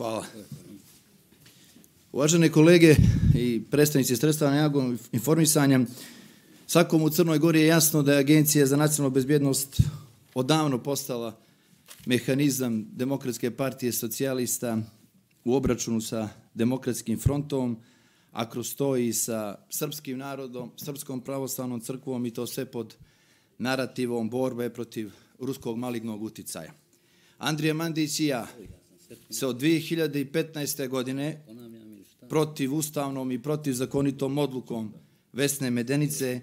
Hvala. Uvažene kolege i predstavnici sredstva javnog informisanja, svakom u Crnoj Gori je jasno da je Agencija za nacionalnu bezbjednost odavno postala mehanizam Demokratske partije socijalista u obračunu sa Demokratskim frontom, a kroz to i sa srpskim narodom, srpskom pravoslavnom crkvom i to sve pod narativom borbe protiv ruskog malignog uticaja. Andrija Mandić i ja se od 2015. godine protiv ustavnom i protiv zakonitom odlukom Vesne Medenice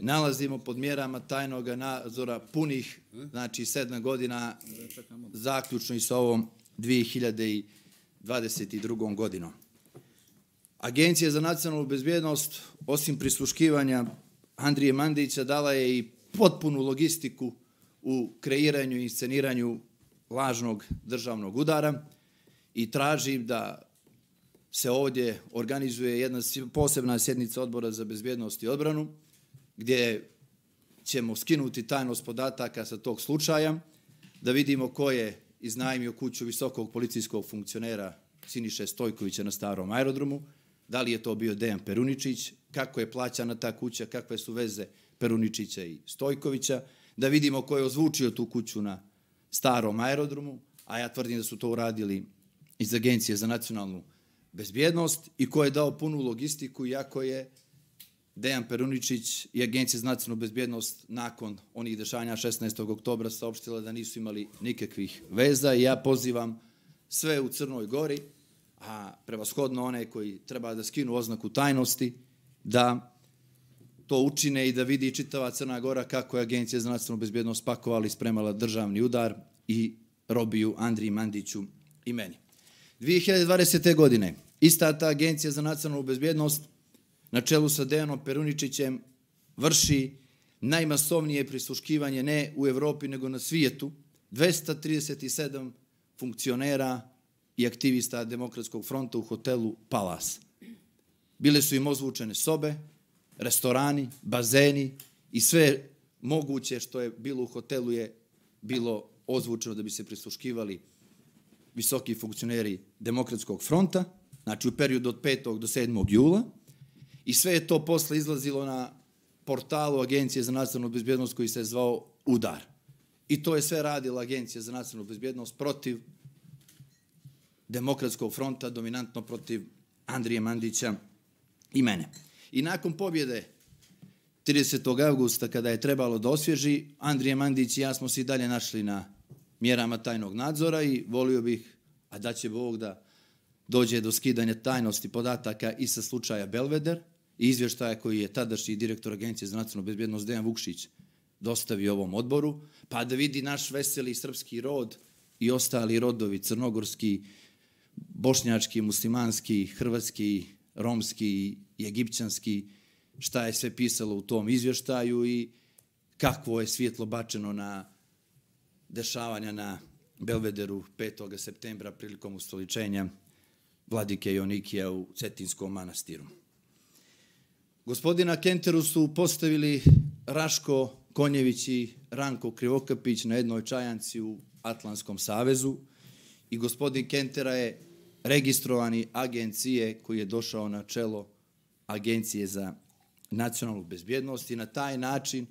nalazimo pod mjerama tajnog nadzora punih, znači sedna godina, zaključno i sa ovom 2022. godinom. Agencija za nacionalnu bezbjednost, osim prisluškivanja Andrije Mandića, dala je i potpunu logistiku u kreiranju i sceniranju lažnog državnog udara i tražim da se ovdje organizuje jedna posebna sjednica odbora za bezbjednost i odbranu, gdje ćemo skinuti tajnost podataka sa tog slučaja, da vidimo ko je iznajmio kuću visokog policijskog funkcionera Siniše Stojkovića na starom aerodromu, da li je to bio Dejan Peruničić, kako je plaćana ta kuća, kakve su veze Peruničića i Stojkovića, da vidimo ko je ozvučio tu kuću na starom aerodromu, a ja tvrdim da su to uradili iz Agencije za nacionalnu bezbjednost i ko je dao punu logistiku, iako je Dejan Peruničić i Agencija za nacionalnu bezbjednost nakon onih dešanja 16. oktobra saopštila da nisu imali nikakvih veza i ja pozivam sve u Crnoj Gori, a prevashodno one koji treba da skinu oznaku tajnosti, da to učine i da vidi čitava Crna Gora kako je Agencija za nacionalnu bezbjednost pakovala i spremala državni udar i Robiju, Andriji Mandiću i meni. 2020. godine ista ta Agencija za nacionalnu bezbjednost na čelu sa Dejanom Peruničićem vrši najmasovnije prisluškivanje ne u Evropi nego na svijetu 237 funkcionera i aktivista Demokratskog fronta u hotelu Palas. Bile su im ozvučene sobe, restorani, bazeni i sve moguće što je bilo u hotelu je bilo ozvučeno da bi se prisluškivali visoki funkcioneri Demokratskog fronta, znači u periodu od 5. do 7. jula, i sve je to posle izlazilo na portalu Agencije za nacionalnu bezbjednost koji se zvao UDAR. I to je sve radila Agencija za nacionalnu bezbjednost protiv Demokratskog fronta, dominantno protiv Andrije Mandića i mene. I nakon pobjede 30. augusta, kada je trebalo da osvježi, Andrije Mandić i ja smo se i dalje našli na mjerama tajnog nadzora i volio bih, a da će Bog da dođe do skidanja tajnosti podataka i sa slučaja Belveder i izvještaja koji je tadašnji direktor Agencije za nacionalnu bezbjednost Dejan Vukšić dostavi ovom odboru, pa da vidi naš veseli srpski rod i ostali rodovi, crnogorski, bošnjački, muslimanski, hrvatski, romski i egipćanski, šta je sve pisalo u tom izvještaju i kakvo je svjetlo bačeno na dešavanja na Belvederu 5. septembra prilikom ustoličenja vladike Jonikija u Cetinskom manastiru. Gospodina Kenteru su postavili Raško Konjević i Ranko Krivokapić na jednoj čajanci u Atlantskom savezu i gospodin Kentera je registrovani agencije koji je došao na čelo Agencije za nacionalnu bezbjednost i na taj način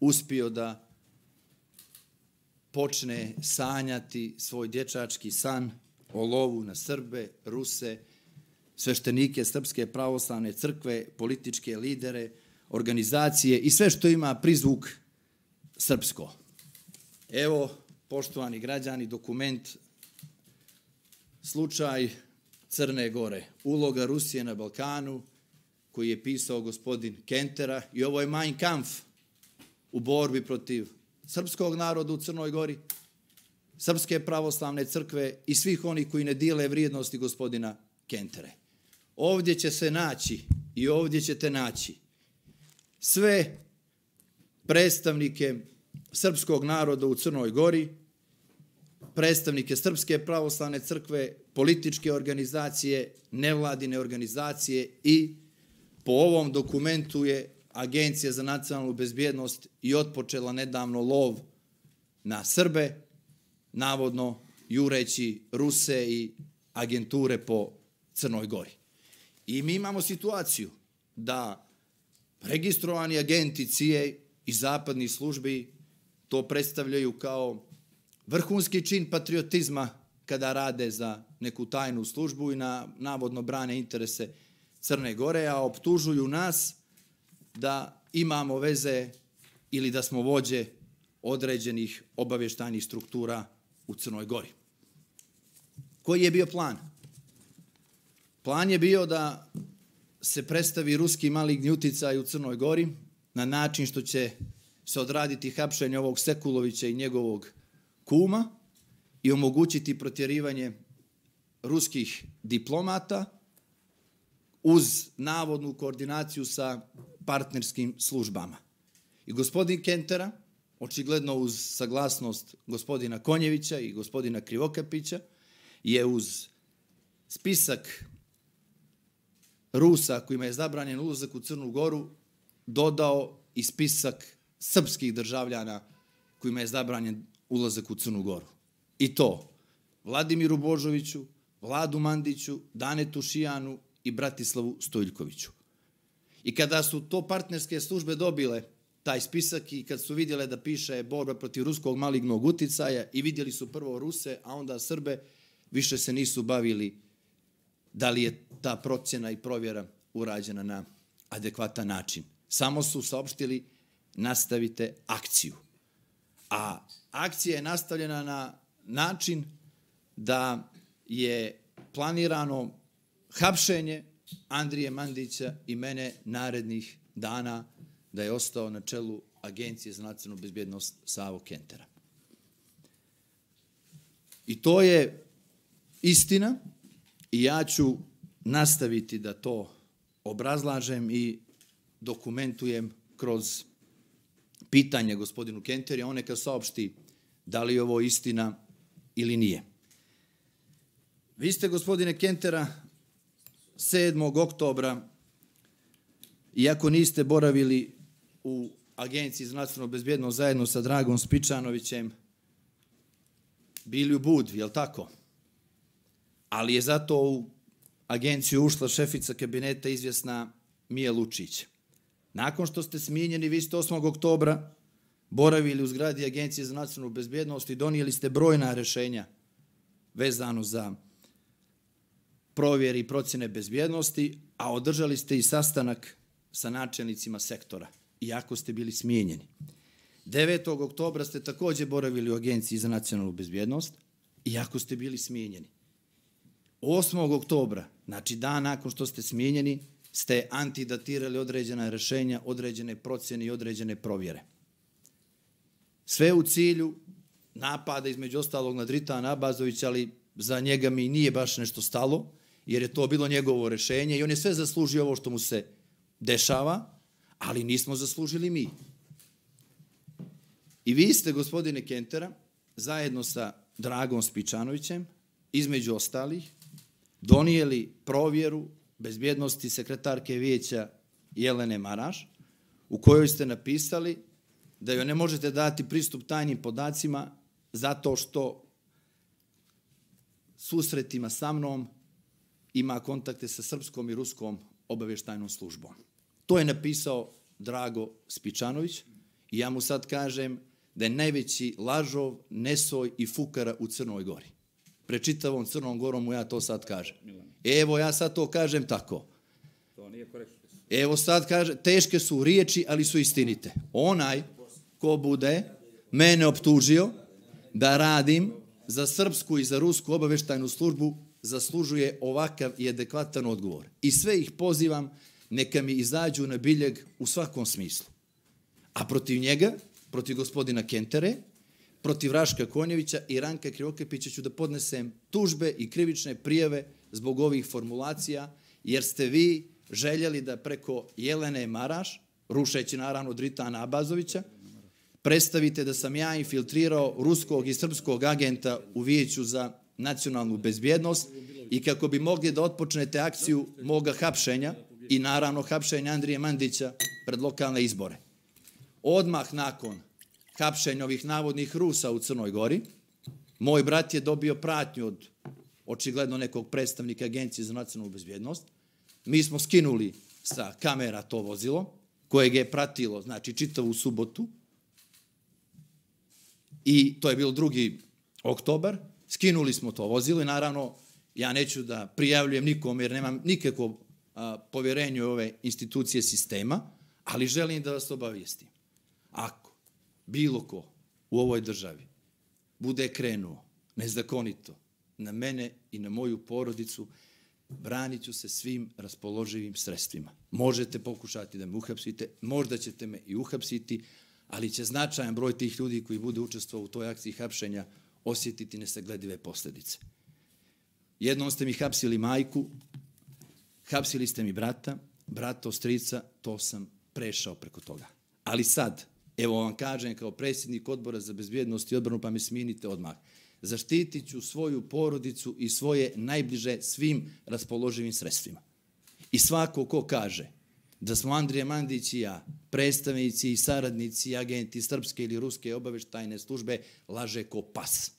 uspio da počne sanjati svoj dječački san o lovu na Srbe, Ruse, sveštenike Srpske pravoslavne crkve, političke lidere, organizacije i sve što ima prizvuk srpsko. Evo, poštovani građani, dokument slučaj Crne Gore, uloga Rusije na Balkanu, koji je pisao gospodin Kentera i ovo je Mein Kampf u borbi protiv srpskog naroda u Crnoj Gori, Srpske pravoslavne crkve i svih onih koji ne dijele vrijednosti gospodina Kentere. Ovdje će se naći i ovdje ćete naći sve predstavnike srpskog naroda u Crnoj Gori, predstavnike Srpske pravoslavne crkve, političke organizacije, nevladine organizacije i Po ovom dokumentu je Agencija za nacionalnu bezbjednost i otpočela nedavno lov na Srbe, navodno jureći Ruse i agenture po Crnoj Gori. I mi imamo situaciju da registrovani agenti CIA i zapadnih službi to predstavljaju kao vrhunski čin patriotizma kada rade za neku tajnu službu i na, navodno brane interese Crne Gore, a optužuju nas da imamo veze ili da smo vođe određenih obaveštajnih struktura u Crnoj Gori. Koji je bio plan? Plan je bio da se predstavi ruski mali gnjuticaj u Crnoj Gori na način što će se odraditi hapšenje ovog Sekulovića i njegovog kuma i omogućiti protjerivanje ruskih diplomata uz navodnu koordinaciju sa partnerskim službama. I gospodin Kentera, očigledno uz saglasnost gospodina Konjevića i gospodina Krivokapića, je uz spisak Rusa kojima je zabranjen ulazak u Crnu Goru dodao i spisak srpskih državljana kojima je zabranjen ulazak u Crnu Goru. I to Vladimiru Božoviću, Vladu Mandiću, Danetu Šijanu, i Bratislavu Stojljkoviću. I kada su to partnerske službe dobile taj spisak i kad su vidjele da piše borba protiv ruskog malignog uticaja i vidjeli su prvo Ruse, a onda Srbe, više se nisu bavili da li je ta procjena i provjera urađena na adekvatan način. Samo su saopštili nastavite akciju. A akcija je nastavljena na način da je planirano hapšenje Andrije Mandića i mene narednih dana da je ostao na čelu Agencije za nacionalnu bezbjednost Savo Kentera. I to je istina i ja ću nastaviti da to obrazlažem i dokumentujem kroz pitanje gospodinu Kenterija, on neka saopšti da li je ovo istina ili nije. Vi ste, gospodine Kentera, 7. oktobra, iako niste boravili u Agenciji za nacionalnu bezbjednost zajedno sa Dragom Spičanovićem, bili u Budvi, je li tako? Ali je zato u agenciju ušla šefica kabineta izvjesna Mija Lučić. Nakon što ste smijenjeni, vi ste 8. oktobra boravili u zgradi Agencije za nacionalnu bezbjednost i donijeli ste brojna rešenja vezano za provjeri i procjene bezbjednosti, a održali ste i sastanak sa načelnicima sektora, iako ste bili smijenjeni. 9. oktobra ste takođe boravili u Agenciji za nacionalnu bezbjednost, iako ste bili smijenjeni. 8. oktobra, znači dan nakon što ste smijenjeni, ste antidatirali određena rešenja, određene procjene i određene provjere. Sve u cilju napada između ostalog na Dritana Abazovića, ali za njega mi nije baš nešto stalo, jer je to bilo njegovo rešenje i on je sve zaslužio ovo što mu se dešava, ali nismo zaslužili mi. I vi ste, gospodine Kentera, zajedno sa Dragom Spičanovićem, između ostalih, donijeli provjeru bezbjednosti sekretarke vijeća Jelene Maraš, u kojoj ste napisali da joj ne možete dati pristup tajnim podacima zato što susretima sa mnom ima kontakte sa srpskom i ruskom obaveštajnom službom. To je napisao Drago Spičanović i ja mu sad kažem da je najveći lažov, nesoj i fukara u Crnoj Gori. Prečitavom Crnom Gorom mu ja to sad kažem. Evo ja sad to kažem tako. To nije korektno. Evo sad kaže, teške su riječi, ali su istinite. Onaj ko bude mene optužio da radim za srpsku i za rusku obaveštajnu službu, zaslužuje ovakav i adekvatan odgovor. I sve ih pozivam neka mi izađu na biljeg u svakom smislu. A protiv njega, protiv gospodina Kentere, protiv Raška Konjevića i Ranka Krivokepića ću da podnesem tužbe i krivične prijave zbog ovih formulacija, jer ste vi željeli da preko Jelene Maraš, rušeći naravno Dritana Abazovića, predstavite da sam ja infiltrirao ruskog i srpskog agenta u Vijeću za nacionalnu bezbjednost i kako bi mogli da otpočnete akciju moga hapšenja i naravno hapšenja Andrije Mandića pred lokalne izbore. Odmah nakon hapšenja ovih navodnih Rusa u Crnoj Gori, moj brat je dobio pratnju od očigledno nekog predstavnika Agencije za nacionalnu bezbjednost. Mi smo skinuli sa kamera to vozilo, koje ga je pratilo, znači, čitavu subotu. I to je bilo 2. oktobar. Skinuli smo to vozilo i naravno ja neću da prijavljujem nikom jer nemam nikakvo povjerenje poverenje u ove institucije sistema, ali želim da vas obavijestim. Ako bilo ko u ovoj državi bude krenuo nezakonito na mene i na moju porodicu, branit ću se svim raspoloživim sredstvima. Možete pokušati da me uhapsite, možda ćete me i uhapsiti, ali će značajan broj tih ljudi koji bude učestvovao u toj akciji hapšenja osjetiti nesagledive posledice. Jednom ste mi hapsili majku, hapsili ste mi brata, brata ostrica, to sam prešao preko toga. Ali sad, evo vam kažem kao predsjednik odbora za bezbjednost i odbranu, pa me sminite odmah. Zaštitit ću svoju porodicu i svoje najbliže svim raspoloživim sredstvima. I svako ko kaže, da smo Andrije Mandić i ja, predstavnici i saradnici agenti srpske ili ruske obaveštajne službe, laže ko pas.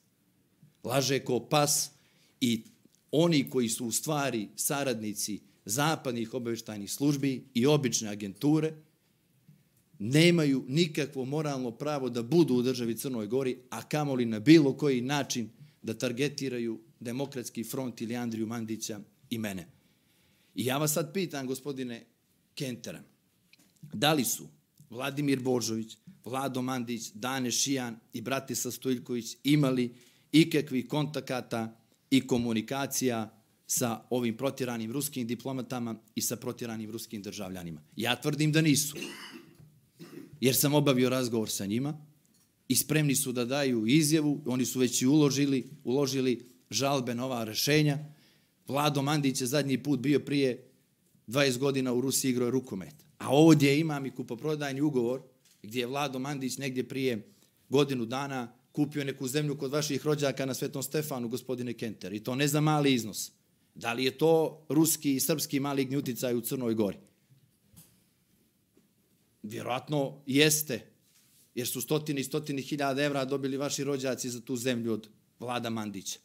Laže ko pas i oni koji su u stvari saradnici zapadnih obaveštajnih službi i obične agenture, nemaju nikakvo moralno pravo da budu u državi Crnoj Gori, a kamoli na bilo koji način da targetiraju Demokratski front ili Andriju Mandića i mene. I ja vas sad pitan, gospodine Kentera. Da li su Vladimir Božović, Vlado Mandić, Dane Šijan i sa Stojiljković imali ikakvih kontakata i komunikacija sa ovim protiranim ruskim diplomatama i sa protiranim ruskim državljanima? Ja tvrdim da nisu. Jer sam obavio razgovor sa njima i spremni su da daju izjavu, oni su već i uložili, uložili žalbe na ova rešenja. Vlado Mandić je zadnji put bio prije 20 godina u Rusiji igrao rukomet. A ovdje imam i kupoprodajni ugovor gdje je Vlado Mandić negdje prije godinu dana kupio neku zemlju kod vaših rođaka na Svetom Stefanu, gospodine Kenter. I to ne za mali iznos. Da li je to ruski i srpski mali gnjuticaj u Crnoj Gori? Vjerojatno jeste, jer su stotine i stotine hiljada evra dobili vaši rođaci za tu zemlju od vlada Mandića.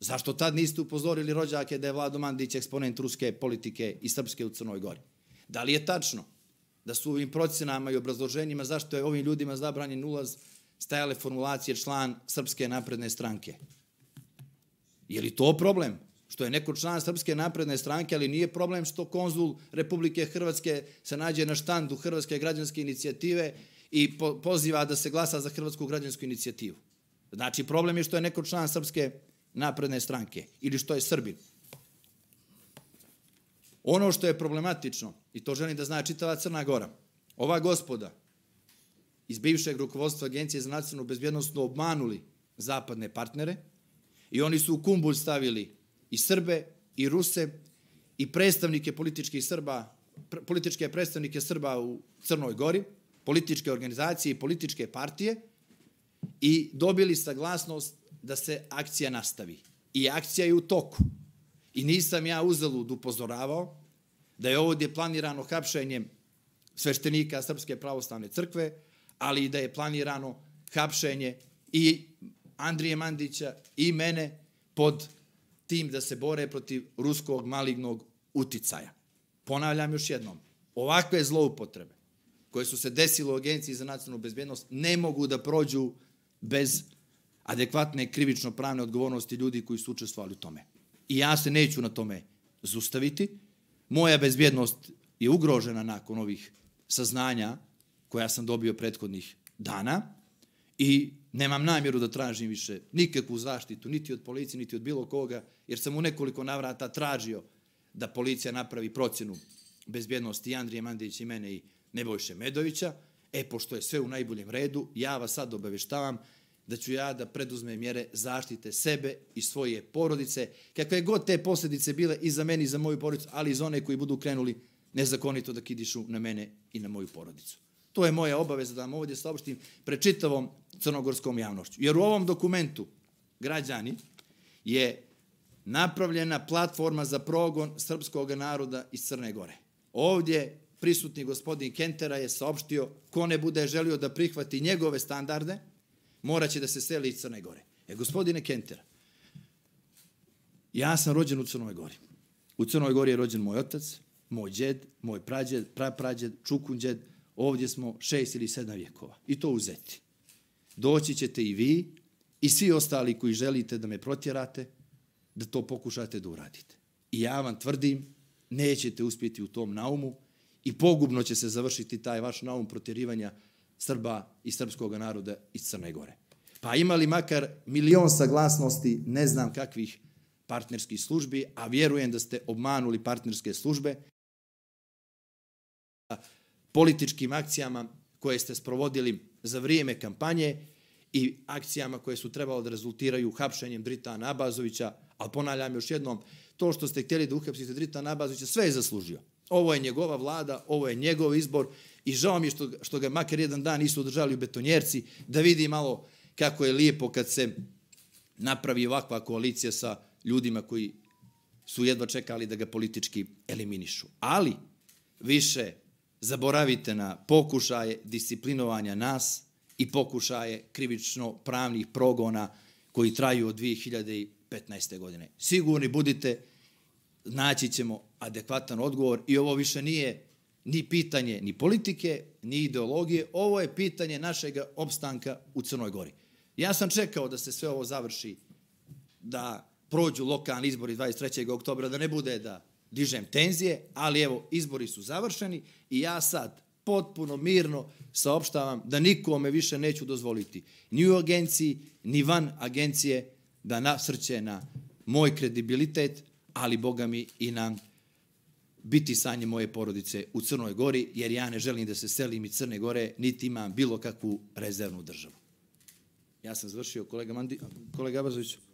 Zašto tad niste upozorili rođake da je Vlado Mandić eksponent ruske politike i srpske u Crnoj Gori? Da li je tačno da su ovim procenama i obrazloženjima zašto je ovim ljudima zabranjen ulaz stajale formulacije član Srpske napredne stranke? Je li to problem? Što je neko član Srpske napredne stranke, ali nije problem što konzul Republike Hrvatske se nađe na štandu Hrvatske građanske inicijative i poziva da se glasa za Hrvatsku građansku inicijativu. Znači, problem je što je neko član Srpske napredne stranke ili što je Srbin. Ono što je problematično, i to želim da zna čitava Crna Gora, ova gospoda iz bivšeg rukovodstva Agencije za nacionalnu bezbjednost su obmanuli zapadne partnere i oni su u kumbul stavili i Srbe, i Ruse, i predstavnike političkih Srba, političke predstavnike Srba u Crnoj Gori, političke organizacije i političke partije i dobili saglasnost da se akcija nastavi. I akcija je u toku. I nisam ja uzalud upozoravao da je ovdje planirano hapšenje sveštenika Srpske pravoslavne crkve, ali i da je planirano hapšenje i Andrije Mandića i mene pod tim da se bore protiv ruskog malignog uticaja. Ponavljam još jednom, ovakve zloupotrebe koje su se desile u Agenciji za nacionalnu bezbjednost ne mogu da prođu bez adekvatne krivično pravne odgovornosti ljudi koji su učestvovali u tome. I ja se neću na tome zustaviti. Moja bezbjednost je ugrožena nakon ovih saznanja koja sam dobio prethodnih dana i nemam namjeru da tražim više nikakvu zaštitu, niti od policije, niti od bilo koga, jer sam u nekoliko navrata tražio da policija napravi procenu bezbjednosti i Andrije Mandića i mene i Nebojše Medovića. E, pošto je sve u najboljem redu, ja vas sad obaveštavam da ću ja da preduzmem mjere zaštite sebe i svoje porodice, kakve god te posljedice bile i za meni i za moju porodicu, ali i za one koji budu krenuli nezakonito da kidišu na mene i na moju porodicu. To je moja obaveza da vam ovdje saopštim pred čitavom crnogorskom javnošću. Jer u ovom dokumentu građani je napravljena platforma za progon srpskog naroda iz Crne Gore. Ovdje prisutni gospodin Kentera je saopštio ko ne bude želio da prihvati njegove standarde, moraće da se seli iz Crne Gore. E, gospodine Kenter, ja sam rođen u Crnoj Gori. U Crnoj Gori je rođen moj otac, moj džed, moj prađed, praprađed, čukunđed, ovdje smo šest ili sedam vjekova. I to uzeti. Doći ćete i vi i svi ostali koji želite da me protjerate, da to pokušate da uradite. I ja vam tvrdim, nećete uspjeti u tom naumu i pogubno će se završiti taj vaš naum protjerivanja Srba i srpskog naroda iz Crne Gore. Pa imali makar milion saglasnosti, ne znam kakvih partnerskih službi, a vjerujem da ste obmanuli partnerske službe političkim akcijama koje ste sprovodili za vrijeme kampanje i akcijama koje su trebalo da rezultiraju hapšenjem Dritana Abazovića, ali ponavljam još jednom, to što ste htjeli da uhapsite Dritana Abazovića, sve je zaslužio. Ovo je njegova vlada, ovo je njegov izbor i žao mi što, što ga makar jedan dan nisu održali u betonjerci, da vidi malo kako je lijepo kad se napravi ovakva koalicija sa ljudima koji su jedva čekali da ga politički eliminišu. Ali više zaboravite na pokušaje disciplinovanja nas i pokušaje krivično pravnih progona koji traju od 2015. godine. Sigurni budite, naći ćemo adekvatan odgovor i ovo više nije ni pitanje ni politike, ni ideologije, ovo je pitanje našeg opstanka u Crnoj Gori. Ja sam čekao da se sve ovo završi, da prođu lokalni izbori 23. oktobra, da ne bude da dižem tenzije, ali evo, izbori su završeni i ja sad potpuno mirno saopštavam da nikome više neću dozvoliti, ni u agenciji, ni van agencije, da nasrće na moj kredibilitet, ali, boga mi, i na biti sanje moje porodice u Crnoj Gori, jer ja ne želim da se selim i Crne Gore, niti imam bilo kakvu rezervnu državu. Ja sam završio, kolega, Mandi, kolega Abazoviću.